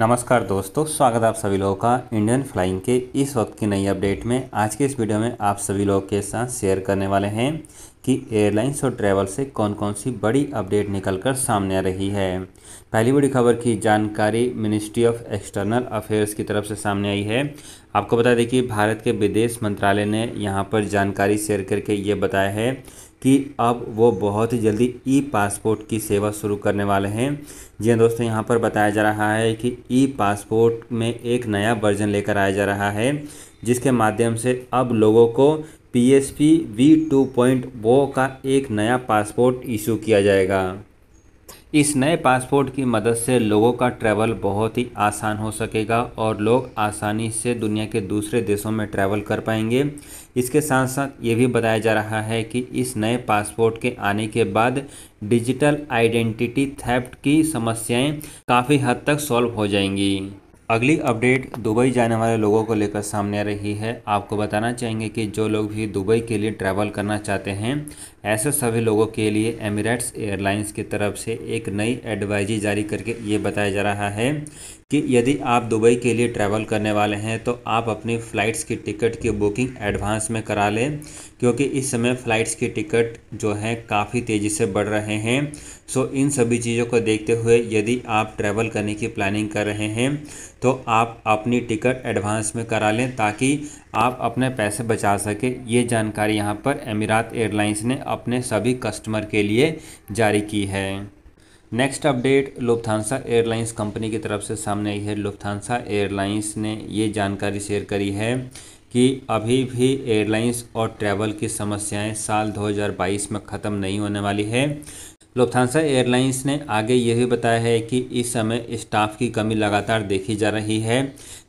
नमस्कार दोस्तों स्वागत आप सभी लोगों का इंडियन फ्लाइंग के इस वक्त की नई अपडेट में आज के इस वीडियो में आप सभी लोगों के साथ शेयर करने वाले हैं कि एयरलाइंस और ट्रैवल से कौन कौन सी बड़ी अपडेट निकलकर सामने आ रही है पहली बड़ी खबर की जानकारी मिनिस्ट्री ऑफ एक्सटर्नल अफेयर्स की तरफ से सामने आई है आपको बता दें कि भारत के विदेश मंत्रालय ने यहाँ पर जानकारी शेयर करके ये बताया है कि अब वो बहुत ही जल्दी ई पासपोर्ट की सेवा शुरू करने वाले हैं जी हाँ दोस्तों यहाँ पर बताया जा रहा है कि ई पासपोर्ट में एक नया वर्जन लेकर आया जा रहा है जिसके माध्यम से अब लोगों को पीएसपी वी टू पॉइंट वो का एक नया पासपोर्ट इशू किया जाएगा इस नए पासपोर्ट की मदद से लोगों का ट्रैवल बहुत ही आसान हो सकेगा और लोग आसानी से दुनिया के दूसरे देशों में ट्रैवल कर पाएंगे इसके साथ साथ ये भी बताया जा रहा है कि इस नए पासपोर्ट के आने के बाद डिजिटल आइडेंटिटी थैप्ट की समस्याएं काफ़ी हद तक सॉल्व हो जाएंगी अगली अपडेट दुबई जाने वाले लोगों को लेकर सामने आ रही है आपको बताना चाहेंगे कि जो लोग भी दुबई के लिए ट्रैवल करना चाहते हैं ऐसे सभी लोगों के लिए एमिरेट्स एयरलाइंस की तरफ से एक नई एडवाइजरी जारी करके ये बताया जा रहा है कि यदि आप दुबई के लिए ट्रैवल करने वाले हैं तो आप अपनी फ़्लाइट्स की टिकट की बुकिंग एडवांस में करा लें क्योंकि इस समय फ़्लाइट्स की टिकट जो है काफ़ी तेज़ी से बढ़ रहे हैं सो इन सभी चीज़ों को देखते हुए यदि आप ट्रैवल करने की प्लानिंग कर रहे हैं तो आप अपनी टिकट एडवांस में करा लें ताकि आप अपने पैसे बचा सकें ये जानकारी यहाँ पर अमीरात एयरलाइंस ने अपने सभी कस्टमर के लिए जारी की है next update Lufthansa airlines company की तरफ से सामने आई है लुफ्थानसा एयरलाइंस ने ये जानकारी शेयर करी है कि अभी भी एयरलाइंस और ट्रैवल की समस्याएं साल 2022 में ख़त्म नहीं होने वाली है लुफ्थानसा एयरलाइंस ने आगे यह भी बताया है कि इस समय स्टाफ की कमी लगातार देखी जा रही है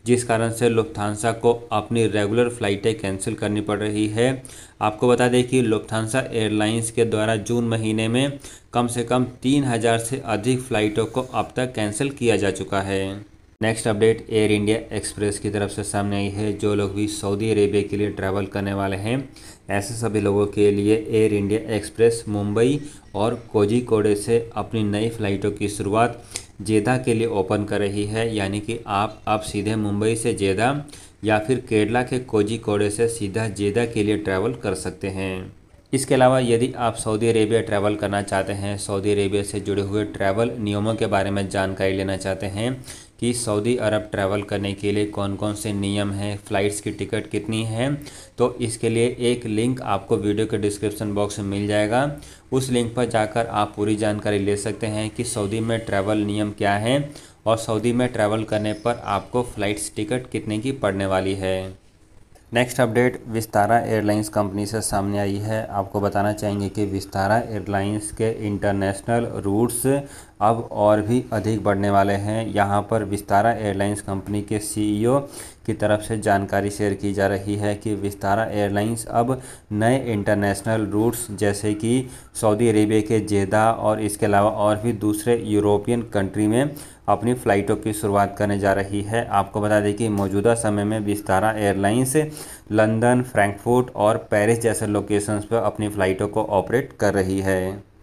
जिस कारण से लुफ्थानसा को अपनी रेगुलर फ़्लाइटें कैंसिल करनी पड़ रही है आपको बता दें कि लुफ्थानसा एयरलाइंस के द्वारा जून महीने में कम से कम तीन हज़ार से अधिक फ़्लाइटों को अब तक कैंसिल किया जा चुका है next update Air India Express की तरफ से सामने आई है जो लोग भी सऊदी अरेबिया के लिए ट्रैवल करने वाले हैं ऐसे सभी लोगों के लिए एयर इंडिया एक्सप्रेस मुंबई और कोजिकोडे से अपनी नई फ़्लाइटों की शुरुआत जेदा के लिए ओपन कर रही है यानी कि आप अब सीधे मुंबई से जेदा या फिर केरला के कोजिकोडे से सीधा जेदा के लिए ट्रैवल कर सकते हैं इसके अलावा यदि आप सऊदी अरेबिया ट्रैवल करना चाहते हैं सऊदी अरेबिया से जुड़े हुए ट्रैवल नियमों के बारे में जानकारी लेना चाहते हैं कि सऊदी अरब ट्रैवल करने के लिए कौन कौन से नियम हैं फ़्लाइट्स की टिकट कितनी है तो इसके लिए एक लिंक आपको वीडियो के डिस्क्रिप्शन बॉक्स में मिल जाएगा उस लिंक पर जाकर आप पूरी जानकारी ले सकते हैं कि सऊदी में ट्रैवल नियम क्या है और सऊदी में ट्रैवल करने पर आपको फ़्लाइट्स टिकट कितने की पड़ने वाली है next update Vistara airlines company से सामने आई है आपको बताना चाहेंगे कि विस्तारा एयरलाइंस के इंटरनेशनल रूट्स अब और भी अधिक बढ़ने वाले हैं यहाँ पर विस्तारा एयरलाइंस कंपनी के सीईओ की तरफ से जानकारी शेयर की जा रही है कि विस्तारा एयरलाइंस अब नए इंटरनेशनल रूट्स जैसे कि सऊदी अरेबिया के जेदा और इसके अलावा और भी दूसरे यूरोपियन कंट्री में अपनी फ़्लाइटों की शुरुआत करने जा रही है आपको बता दें कि मौजूदा समय में विस्तारा एयरलाइंस लंदन फ्रैंकफूट और पेरिस जैसे लोकेशंस पर अपनी फ़्लाइटों को ऑपरेट कर रही है